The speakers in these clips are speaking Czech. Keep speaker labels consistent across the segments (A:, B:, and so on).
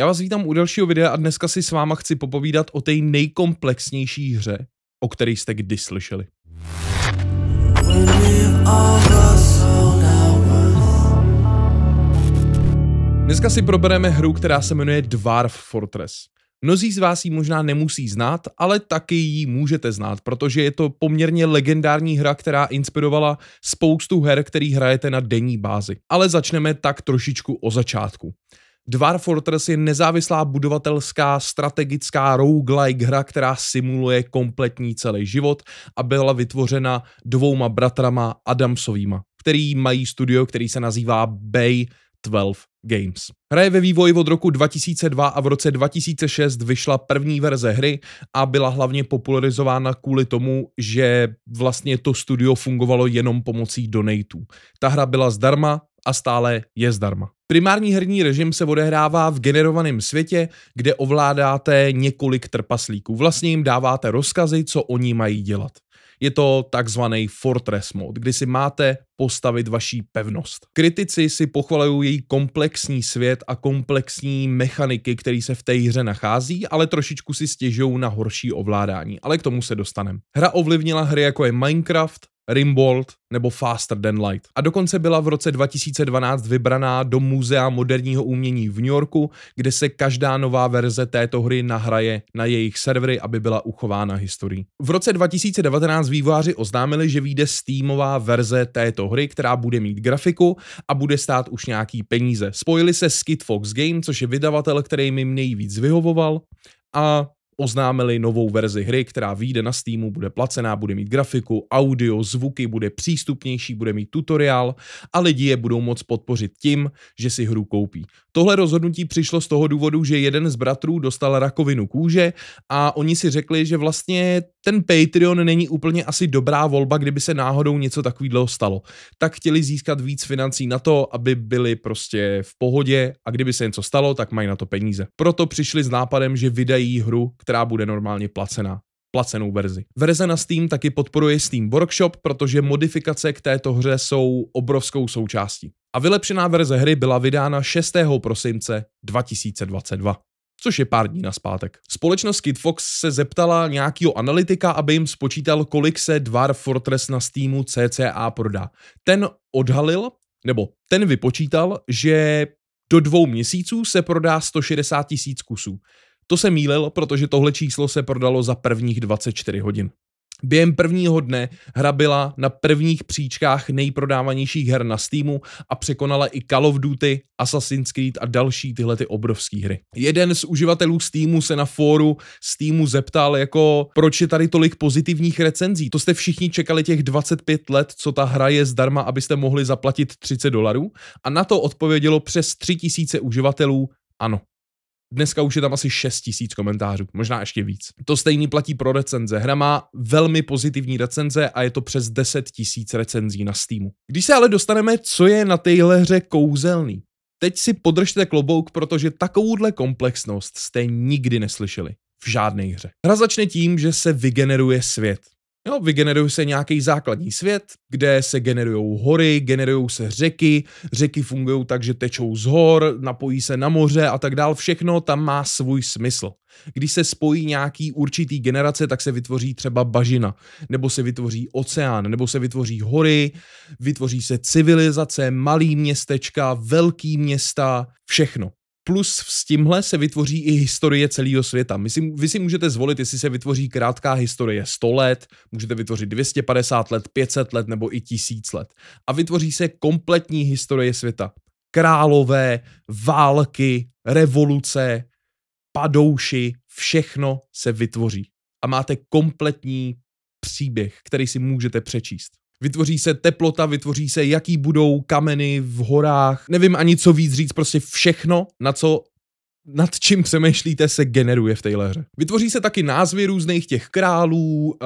A: Já vás vítám u dalšího videa a dneska si s váma chci popovídat o té nejkomplexnější hře, o které jste kdy slyšeli. Dneska si probereme hru, která se jmenuje Dwarf Fortress. Mnozí z vás ji možná nemusí znát, ale taky ji můžete znát, protože je to poměrně legendární hra, která inspirovala spoustu her, který hrajete na denní bázi. Ale začneme tak trošičku o začátku. Dwarf Fortress je nezávislá budovatelská strategická roguelike hra, která simuluje kompletní celý život a byla vytvořena dvouma bratrama Adamsovýma, který mají studio, který se nazývá Bay 12 Games. Hra je ve vývoji od roku 2002 a v roce 2006 vyšla první verze hry a byla hlavně popularizována kvůli tomu, že vlastně to studio fungovalo jenom pomocí donatů. Ta hra byla zdarma, a stále je zdarma. Primární herní režim se odehrává v generovaném světě, kde ovládáte několik trpaslíků. Vlastně jim dáváte rozkazy, co oni mají dělat. Je to takzvaný Fortress mode, kdy si máte postavit vaší pevnost. Kritici si pochvalují její komplexní svět a komplexní mechaniky, které se v té hře nachází, ale trošičku si stěžují na horší ovládání, ale k tomu se dostaneme. Hra ovlivnila hry jako je Minecraft, Rimbold nebo Faster Than Light. A dokonce byla v roce 2012 vybraná do Muzea moderního umění v New Yorku, kde se každá nová verze této hry nahraje na jejich servery, aby byla uchována historií. V roce 2019 vývojáři oznámili, že vyjde Steamová verze této hry, která bude mít grafiku a bude stát už nějaký peníze. Spojili se s Kid Fox Game, což je vydavatel, který mi nejvíc vyhovoval a oznámili novou verzi hry, která vyjde na Steamu, bude placená, bude mít grafiku, audio, zvuky, bude přístupnější, bude mít tutoriál a lidi je budou moc podpořit tím, že si hru koupí. Tohle rozhodnutí přišlo z toho důvodu, že jeden z bratrů dostal rakovinu kůže a oni si řekli, že vlastně ten Patreon není úplně asi dobrá volba, kdyby se náhodou něco takového stalo. Tak chtěli získat víc financí na to, aby byli prostě v pohodě a kdyby se něco stalo, tak mají na to peníze. Proto přišli s nápadem, že vydají hru, která bude normálně placená placenou verzi. Verze na Steam taky podporuje Steam Workshop, protože modifikace k této hře jsou obrovskou součástí. A vylepšená verze hry byla vydána 6. prosince 2022 což je pár dní na zpátek. Společnost Kid Fox se zeptala nějakého analytika, aby jim spočítal, kolik se Dwarf Fortress na Steamu CCA prodá. Ten odhalil, nebo ten vypočítal, že do dvou měsíců se prodá 160 tisíc kusů. To se mýlil, protože tohle číslo se prodalo za prvních 24 hodin. Během prvního dne hra byla na prvních příčkách nejprodávanějších her na Steamu a překonala i Call of Duty, Assassin's Creed a další tyhle ty obrovské hry. Jeden z uživatelů Steamu se na fóru Steamu zeptal jako proč je tady tolik pozitivních recenzí? To jste všichni čekali těch 25 let, co ta hra je zdarma, abyste mohli zaplatit 30 dolarů? A na to odpovědělo přes 3000 uživatelů ano. Dneska už je tam asi 6 tisíc komentářů, možná ještě víc. To stejný platí pro recenze. Hra má velmi pozitivní recenze a je to přes 10 tisíc recenzí na Steamu. Když se ale dostaneme, co je na téhle hře kouzelný. Teď si podržte klobouk, protože takovouhle komplexnost jste nikdy neslyšeli. V žádné hře. Hra začne tím, že se vygeneruje svět. Jo, vygeneruje se nějaký základní svět, kde se generují hory, generují se řeky, řeky fungují tak, že tečou z hor, napojí se na moře a tak dál. Všechno tam má svůj smysl. Když se spojí nějaký určitý generace, tak se vytvoří třeba bažina, nebo se vytvoří oceán, nebo se vytvoří hory, vytvoří se civilizace, malý městečka, velký města, všechno plus s tímhle se vytvoří i historie celého světa. My si, vy si můžete zvolit, jestli se vytvoří krátká historie 100 let, můžete vytvořit 250 let, 500 let nebo i 1000 let. A vytvoří se kompletní historie světa. Králové, války, revoluce, padouši, všechno se vytvoří. A máte kompletní příběh, který si můžete přečíst. Vytvoří se teplota, vytvoří se, jaký budou kameny v horách. Nevím ani co víc říct, prostě všechno, na co nad čím přemýšlíte, se generuje v téhle hře. Vytvoří se taky názvy různých těch králů, e,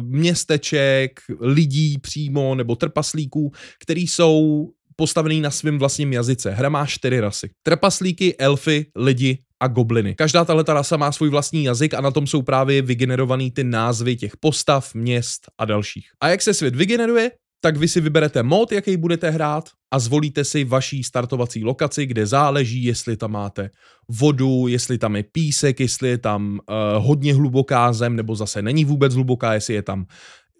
A: městeček, lidí přímo nebo trpaslíků, který jsou postavený na svém vlastním jazyce. Hra má čtyři rasy. Trpaslíky, elfy, lidi a gobliny. Každá tahle rasa má svůj vlastní jazyk a na tom jsou právě vygenerovaný ty názvy těch postav, měst a dalších. A jak se svět vygeneruje? tak vy si vyberete mod, jaký budete hrát a zvolíte si vaší startovací lokaci, kde záleží, jestli tam máte vodu, jestli tam je písek, jestli je tam uh, hodně hluboká zem, nebo zase není vůbec hluboká, jestli je tam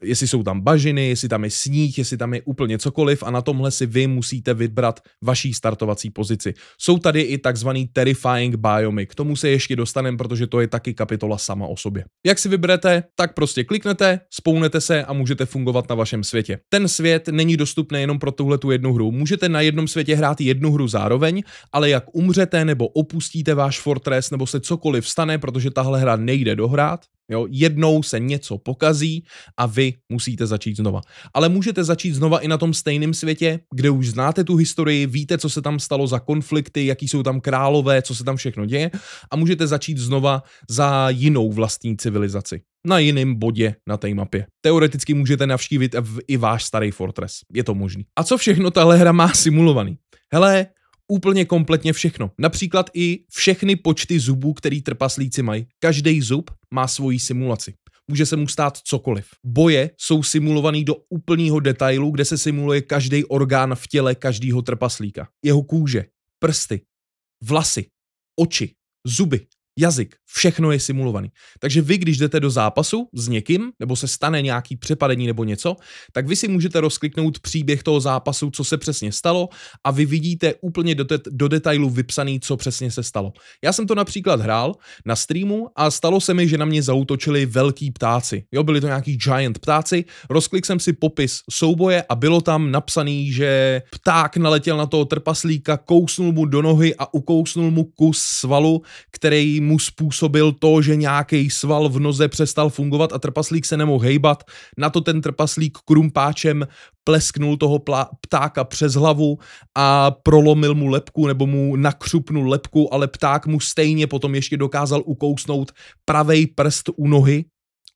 A: jestli jsou tam bažiny, jestli tam je sníh, jestli tam je úplně cokoliv a na tomhle si vy musíte vybrat vaší startovací pozici. Jsou tady i takzvaný terrifying biomy, k tomu se ještě dostaneme, protože to je taky kapitola sama o sobě. Jak si vyberete, tak prostě kliknete, spounete se a můžete fungovat na vašem světě. Ten svět není dostupný jenom pro tuhle tu jednu hru. Můžete na jednom světě hrát jednu hru zároveň, ale jak umřete nebo opustíte váš fortress nebo se cokoliv stane, protože tahle hra nejde dohrát, Jo, jednou se něco pokazí a vy musíte začít znova. Ale můžete začít znova i na tom stejném světě, kde už znáte tu historii, víte, co se tam stalo za konflikty, jaký jsou tam králové, co se tam všechno děje a můžete začít znova za jinou vlastní civilizaci na jiném bodě na té mapě. Teoreticky můžete navštívit i váš starý Fortress. Je to možný. A co všechno tahle hra má simulovaný? Hele, úplně kompletně všechno. Například i všechny počty zubů, který trpaslíci mají. Každý zub má svoji simulaci. Může se mu stát cokoliv. Boje jsou simulovaný do úplného detailu, kde se simuluje každý orgán v těle každého trpaslíka. Jeho kůže, prsty, vlasy, oči, zuby, jazyk, všechno je simulovaný. Takže vy, když jdete do zápasu s někým, nebo se stane nějaký přepadení nebo něco, tak vy si můžete rozkliknout příběh toho zápasu, co se přesně stalo a vy vidíte úplně do, det- do detailu vypsaný, co přesně se stalo. Já jsem to například hrál na streamu a stalo se mi, že na mě zautočili velký ptáci. Jo, byli to nějaký giant ptáci. Rozklik jsem si popis souboje a bylo tam napsaný, že pták naletěl na toho trpaslíka, kousnul mu do nohy a ukousnul mu kus svalu, který mu způsobil to, že nějaký sval v noze přestal fungovat a trpaslík se nemohl hejbat. Na to ten trpaslík krumpáčem plesknul toho ptáka přes hlavu a prolomil mu lepku nebo mu nakřupnul lepku, ale pták mu stejně potom ještě dokázal ukousnout pravej prst u nohy,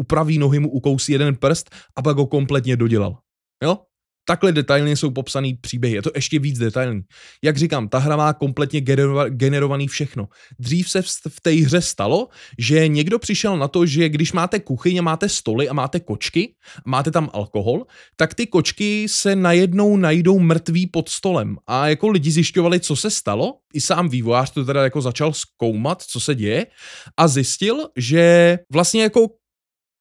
A: u pravý nohy mu ukousí jeden prst a pak ho kompletně dodělal. Jo? Takhle detailně jsou popsaný příběhy, je to ještě víc detailní. Jak říkám, ta hra má kompletně generovaný všechno. Dřív se v, té hře stalo, že někdo přišel na to, že když máte kuchyně, máte stoly a máte kočky, máte tam alkohol, tak ty kočky se najednou najdou mrtví pod stolem. A jako lidi zjišťovali, co se stalo, i sám vývojář to teda jako začal zkoumat, co se děje a zjistil, že vlastně jako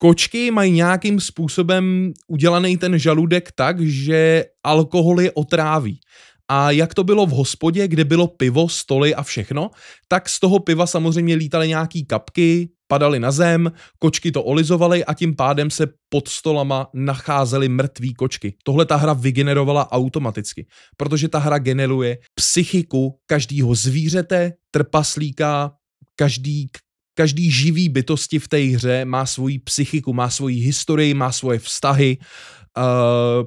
A: Kočky mají nějakým způsobem udělaný ten žaludek tak, že alkohol je otráví. A jak to bylo v hospodě, kde bylo pivo, stoly a všechno, tak z toho piva samozřejmě lítaly nějaký kapky, padaly na zem, kočky to olizovaly a tím pádem se pod stolama nacházely mrtvý kočky. Tohle ta hra vygenerovala automaticky, protože ta hra generuje psychiku každého zvířete, trpaslíka, každý Každý živý bytosti v té hře má svoji psychiku, má svoji historii, má svoje vztahy, Eh,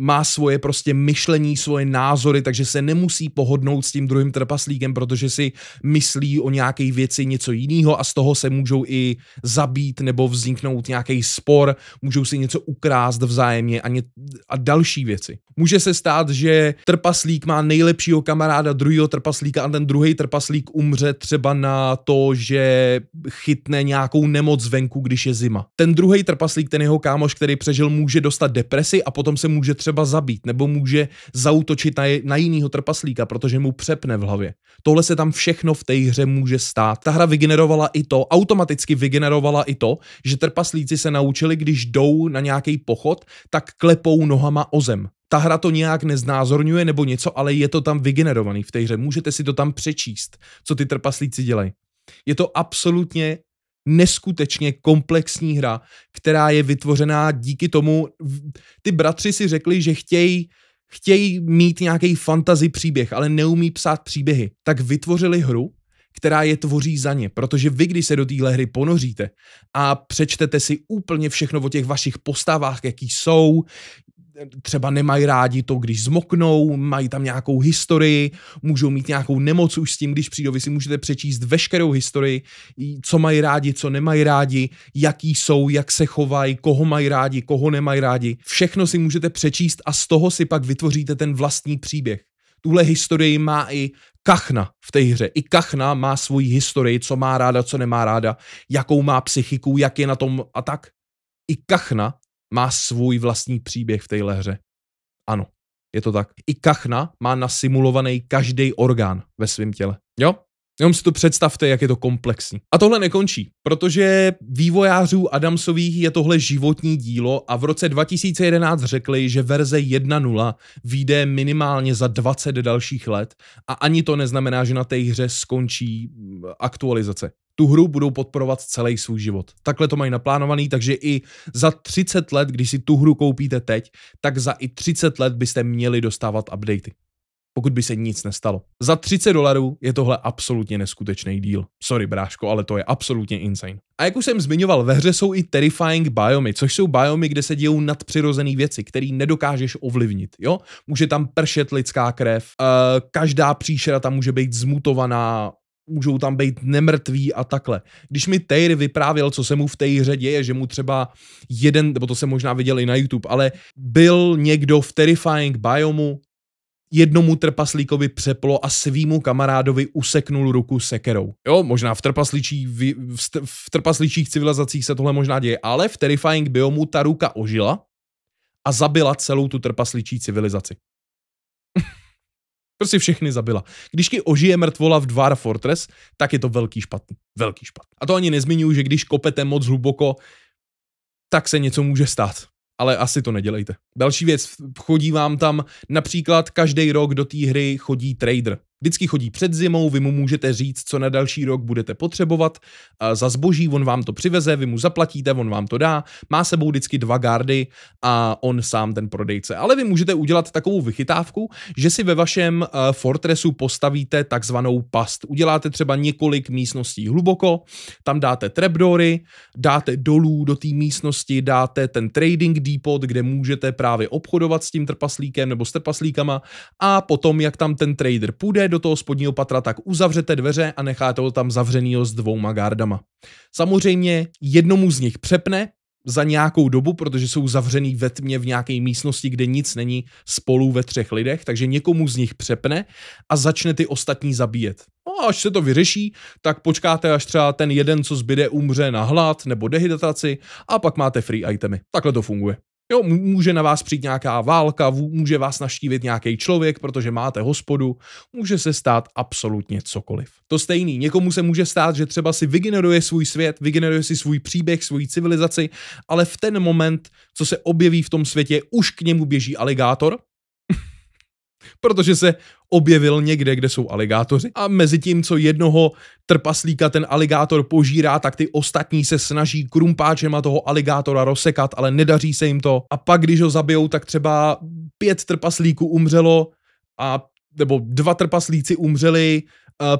A: má svoje prostě myšlení, svoje názory, takže se nemusí pohodnout s tím druhým trpaslíkem, protože si myslí o nějaké věci něco jiného a z toho se můžou i zabít nebo vzniknout nějaký spor, můžou si něco ukrást vzájemně a, ně, a další věci. Může se stát, že trpaslík má nejlepšího kamaráda druhého trpaslíka a ten druhý trpaslík umře třeba na to, že chytne nějakou nemoc venku, když je zima. Ten druhý trpaslík, ten jeho kámoš, který přežil, může dostat depresi a potom se může třeba zabít nebo může zautočit na, na jinýho trpaslíka, protože mu přepne v hlavě. Tohle se tam všechno v té hře může stát. Ta hra vygenerovala i to, automaticky vygenerovala i to, že trpaslíci se naučili, když jdou na nějaký pochod, tak klepou nohama o zem. Ta hra to nějak neznázorňuje nebo něco, ale je to tam vygenerovaný v té hře. Můžete si to tam přečíst, co ty trpaslíci dělají. Je to absolutně neskutečně komplexní hra, která je vytvořená díky tomu, ty bratři si řekli, že chtějí chtěj mít nějaký fantasy příběh, ale neumí psát příběhy, tak vytvořili hru, která je tvoří za ně, protože vy, když se do téhle hry ponoříte a přečtete si úplně všechno o těch vašich postavách, jaký jsou, třeba nemají rádi to, když zmoknou, mají tam nějakou historii, můžou mít nějakou nemoc už s tím, když přijdou. Vy si můžete přečíst veškerou historii, co mají rádi, co nemají rádi, jaký jsou, jak se chovají, koho mají rádi, koho nemají rádi. Všechno si můžete přečíst a z toho si pak vytvoříte ten vlastní příběh. Tuhle historii má i Kachna v té hře. I Kachna má svoji historii, co má ráda, co nemá ráda, jakou má psychiku, jak je na tom a tak. I Kachna má svůj vlastní příběh v téhle hře. Ano, je to tak. I kachna má nasimulovaný každý orgán ve svém těle. Jo? Jenom si to představte, jak je to komplexní. A tohle nekončí, protože vývojářů Adamsových je tohle životní dílo a v roce 2011 řekli, že verze 1.0 vyjde minimálně za 20 dalších let a ani to neznamená, že na té hře skončí mm, aktualizace. Tu hru budou podporovat celý svůj život. Takhle to mají naplánovaný, takže i za 30 let, když si tu hru koupíte teď, tak za i 30 let byste měli dostávat updaty pokud by se nic nestalo. Za 30 dolarů je tohle absolutně neskutečný díl. Sorry, bráško, ale to je absolutně insane. A jak už jsem zmiňoval, ve hře jsou i terrifying biomy, což jsou biomy, kde se dějou nadpřirozené věci, které nedokážeš ovlivnit. Jo? Může tam pršet lidská krev, eh, každá příšera tam může být zmutovaná, můžou tam být nemrtví a takhle. Když mi Tejr vyprávěl, co se mu v té hře děje, že mu třeba jeden, nebo to se možná viděl i na YouTube, ale byl někdo v Terrifying biomu, jednomu trpaslíkovi přeplo a svýmu kamarádovi useknul ruku sekerou. Jo, možná v, trpasličí, v, v, v trpasličích civilizacích se tohle možná děje, ale v Terrifying biomu ta ruka ožila a zabila celou tu trpasličí civilizaci. Prostě všechny zabila. Když ti ožije mrtvola v Dvar Fortress, tak je to velký špatný. Velký špatný. A to ani nezmiňuji, že když kopete moc hluboko, tak se něco může stát ale asi to nedělejte. Další věc, chodí vám tam například každý rok do té hry chodí trader. Vždycky chodí před zimou, vy mu můžete říct, co na další rok budete potřebovat. Za zboží on vám to přiveze, vy mu zaplatíte, on vám to dá. Má sebou vždycky dva gardy a on sám ten prodejce. Ale vy můžete udělat takovou vychytávku, že si ve vašem eh, fortresu postavíte takzvanou past. Uděláte třeba několik místností hluboko, tam dáte trapdory, dáte dolů do té místnosti, dáte ten trading depot, kde můžete právě obchodovat s tím trpaslíkem nebo s trpaslíkama a potom, jak tam ten trader půjde, do toho spodního patra, tak uzavřete dveře a necháte ho tam zavřenýho s dvouma gardama. Samozřejmě jednomu z nich přepne, za nějakou dobu, protože jsou zavřený ve tmě v nějaké místnosti, kde nic není spolu ve třech lidech, takže někomu z nich přepne a začne ty ostatní zabíjet. No a až se to vyřeší, tak počkáte, až třeba ten jeden, co zbyde, umře na hlad nebo dehydrataci a pak máte free itemy. Takhle to funguje. Jo, může na vás přijít nějaká válka, může vás naštívit nějaký člověk, protože máte hospodu, může se stát absolutně cokoliv. To stejný, někomu se může stát, že třeba si vygeneruje svůj svět, vygeneruje si svůj příběh, svůj civilizaci, ale v ten moment, co se objeví v tom světě, už k němu běží aligátor, protože se objevil někde, kde jsou aligátoři a mezi tím, co jednoho trpaslíka ten aligátor požírá, tak ty ostatní se snaží krumpáčem a toho aligátora rozsekat, ale nedaří se jim to. A pak, když ho zabijou, tak třeba pět trpaslíků umřelo a nebo dva trpaslíci umřeli,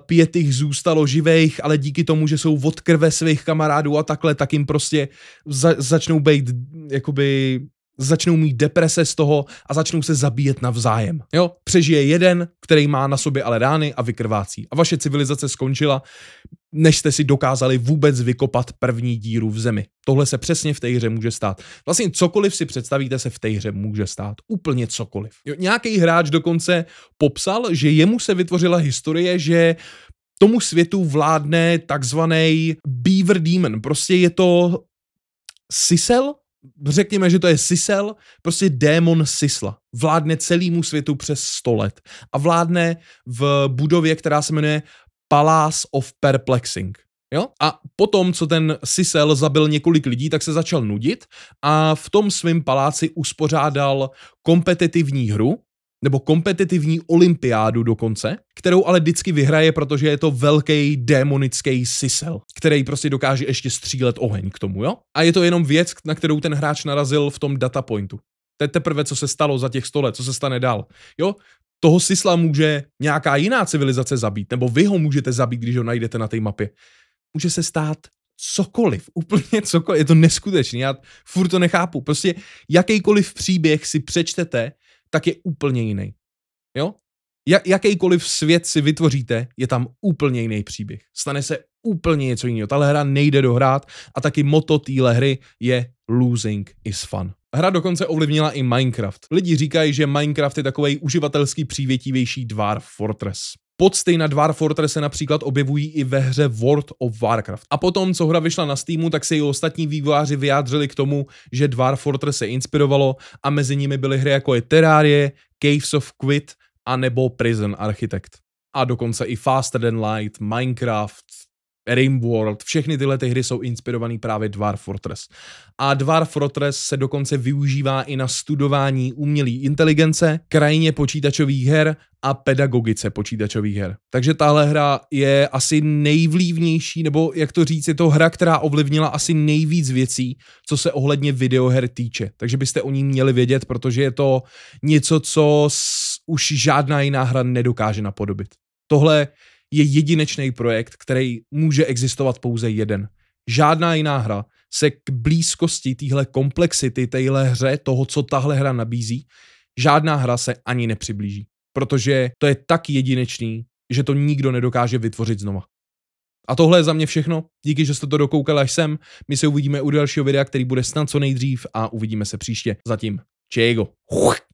A: pět jich zůstalo živých, ale díky tomu, že jsou od krve svých kamarádů a takhle, tak jim prostě za, začnou být jakoby začnou mít deprese z toho a začnou se zabíjet navzájem. Jo? Přežije jeden, který má na sobě ale rány a vykrvácí. A vaše civilizace skončila, než jste si dokázali vůbec vykopat první díru v zemi. Tohle se přesně v té hře může stát. Vlastně cokoliv si představíte se v té hře může stát. Úplně cokoliv. Nějaký hráč dokonce popsal, že jemu se vytvořila historie, že tomu světu vládne takzvaný Beaver Demon. Prostě je to sisel, řekněme, že to je Sisel, prostě démon Sisla. Vládne celému světu přes 100 let a vládne v budově, která se jmenuje Palace of Perplexing. Jo? A potom, co ten Sisel zabil několik lidí, tak se začal nudit a v tom svém paláci uspořádal kompetitivní hru, nebo kompetitivní olympiádu dokonce, kterou ale vždycky vyhraje, protože je to velký démonický sisel, který prostě dokáže ještě střílet oheň k tomu, jo? A je to jenom věc, na kterou ten hráč narazil v tom datapointu. To je teprve, co se stalo za těch 100 let, co se stane dál. Jo, toho sisla může nějaká jiná civilizace zabít, nebo vy ho můžete zabít, když ho najdete na té mapě. Může se stát cokoliv, úplně cokoliv, je to neskutečný, já furt to nechápu. Prostě jakýkoliv příběh si přečtete, tak je úplně jiný. Jo? Ja, jakýkoliv svět si vytvoříte, je tam úplně jiný příběh. Stane se úplně něco jiného. Tahle hra nejde dohrát a taky moto téhle hry je Losing is fun. Hra dokonce ovlivnila i Minecraft. Lidi říkají, že Minecraft je takovej uživatelský přívětivější Dwarf Fortress. Podsty na Dwarf Fortress se například objevují i ve hře World of Warcraft. A potom, co hra vyšla na Steamu, tak se i ostatní vývojáři vyjádřili k tomu, že Dwarf Fortress se inspirovalo a mezi nimi byly hry jako je Terrarie, Caves of Quit a nebo Prison Architect. A dokonce i Faster Than Light, Minecraft, Rimworld, všechny tyhle ty hry jsou inspirované právě Dwarf Fortress. A Dwarf Fortress se dokonce využívá i na studování umělé inteligence, krajině počítačových her a pedagogice počítačových her. Takže tahle hra je asi nejvlivnější, nebo jak to říct, je to hra, která ovlivnila asi nejvíc věcí, co se ohledně videoher týče. Takže byste o ní měli vědět, protože je to něco, co už žádná jiná hra nedokáže napodobit. Tohle je jedinečný projekt, který může existovat pouze jeden. Žádná jiná hra se k blízkosti téhle komplexity, téhle hře, toho, co tahle hra nabízí, žádná hra se ani nepřiblíží. Protože to je tak jedinečný, že to nikdo nedokáže vytvořit znova. A tohle je za mě všechno. Díky, že jste to dokoukali až sem. My se uvidíme u dalšího videa, který bude snad co nejdřív a uvidíme se příště. Zatím. Čego.